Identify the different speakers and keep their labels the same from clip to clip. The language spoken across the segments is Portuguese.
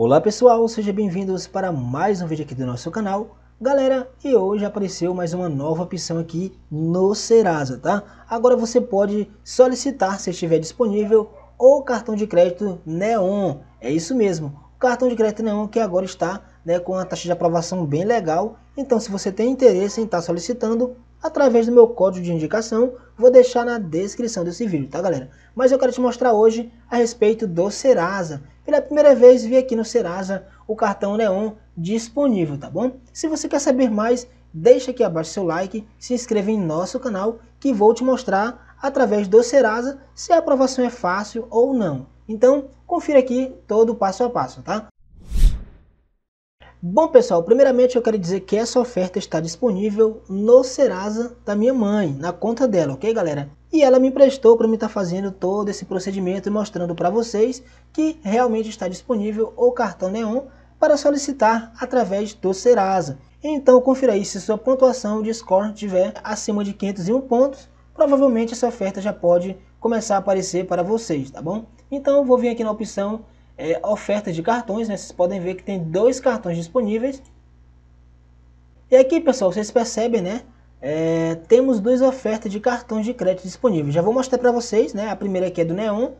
Speaker 1: Olá pessoal, sejam bem-vindos para mais um vídeo aqui do nosso canal. Galera, e hoje apareceu mais uma nova opção aqui no Serasa, tá? Agora você pode solicitar, se estiver disponível, o cartão de crédito Neon. É isso mesmo, o cartão de crédito Neon que agora está né, com a taxa de aprovação bem legal. Então se você tem interesse em estar solicitando, através do meu código de indicação, vou deixar na descrição desse vídeo, tá galera? Mas eu quero te mostrar hoje a respeito do Serasa. Pela primeira vez vi aqui no Serasa o cartão Neon disponível, tá bom? Se você quer saber mais, deixa aqui abaixo seu like, se inscreva em nosso canal que vou te mostrar através do Serasa se a aprovação é fácil ou não. Então, confira aqui todo o passo a passo, tá? Bom pessoal, primeiramente eu quero dizer que essa oferta está disponível no Serasa da minha mãe, na conta dela, ok galera? E ela me emprestou para me estar tá fazendo todo esse procedimento e mostrando para vocês que realmente está disponível o cartão Neon para solicitar através do Serasa. Então confira aí se sua pontuação de score estiver acima de 501 pontos, provavelmente essa oferta já pode começar a aparecer para vocês, tá bom? Então eu vou vir aqui na opção é, ofertas de cartões, né? Vocês podem ver que tem dois cartões disponíveis. E aqui, pessoal, vocês percebem, né? É, temos duas ofertas de cartões de crédito disponíveis. Já vou mostrar para vocês, né? A primeira aqui é do Neon.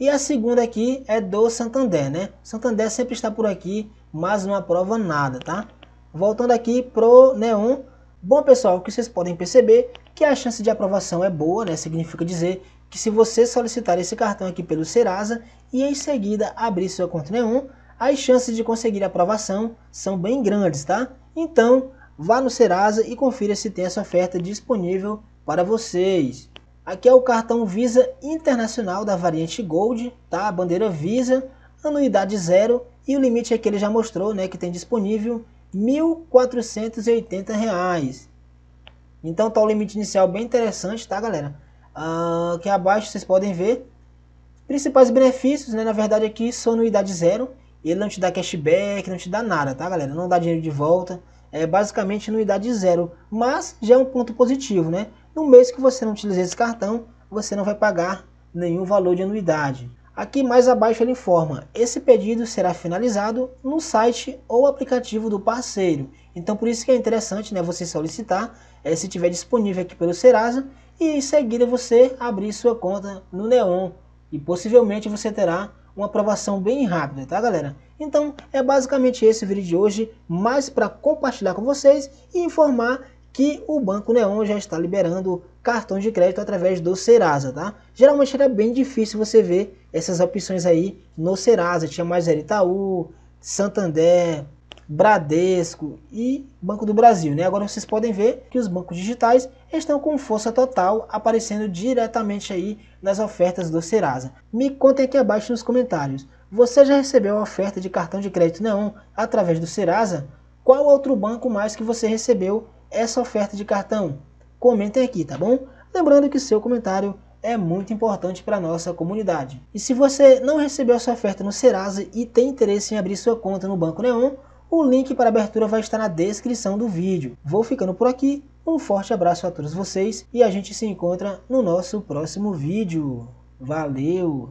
Speaker 1: E a segunda aqui é do Santander, né? Santander sempre está por aqui, mas não aprova nada, tá? Voltando aqui pro Neon, Bom, pessoal, o que vocês podem perceber que a chance de aprovação é boa, né? Significa dizer que se você solicitar esse cartão aqui pelo Serasa e em seguida abrir sua conta Neon, as chances de conseguir aprovação são bem grandes, tá? Então, vá no Serasa e confira se tem essa oferta disponível para vocês. Aqui é o cartão Visa Internacional da variante Gold, tá? A bandeira Visa, anuidade zero e o limite é que ele já mostrou, né, que tem disponível 1.480 reais. Então tá o limite inicial bem interessante, tá galera? Uh, aqui abaixo vocês podem ver. Principais benefícios, né? Na verdade aqui são anuidade zero. Ele não te dá cashback, não te dá nada, tá galera? Não dá dinheiro de volta. É basicamente anuidade zero. Mas já é um ponto positivo, né? No mês que você não utilizar esse cartão, você não vai pagar nenhum valor de anuidade. Aqui mais abaixo ele informa, esse pedido será finalizado no site ou aplicativo do parceiro. Então por isso que é interessante né, você solicitar, é, se tiver disponível aqui pelo Serasa, e em seguida você abrir sua conta no Neon. E possivelmente você terá uma aprovação bem rápida, tá galera? Então é basicamente esse o vídeo de hoje, mais para compartilhar com vocês e informar que o Banco Neon já está liberando cartões de crédito através do Serasa, tá? Geralmente era bem difícil você ver essas opções aí no Serasa, tinha mais era Itaú, Santander, Bradesco e Banco do Brasil, né? Agora vocês podem ver que os bancos digitais estão com força total aparecendo diretamente aí nas ofertas do Serasa. Me contem aqui abaixo nos comentários. Você já recebeu a oferta de cartão de crédito Neon através do Serasa? Qual outro banco mais que você recebeu essa oferta de cartão? Comentem aqui, tá bom? Lembrando que seu comentário é muito importante para a nossa comunidade. E se você não recebeu essa oferta no Serasa e tem interesse em abrir sua conta no Banco Neon, o link para abertura vai estar na descrição do vídeo. Vou ficando por aqui, um forte abraço a todos vocês e a gente se encontra no nosso próximo vídeo. Valeu!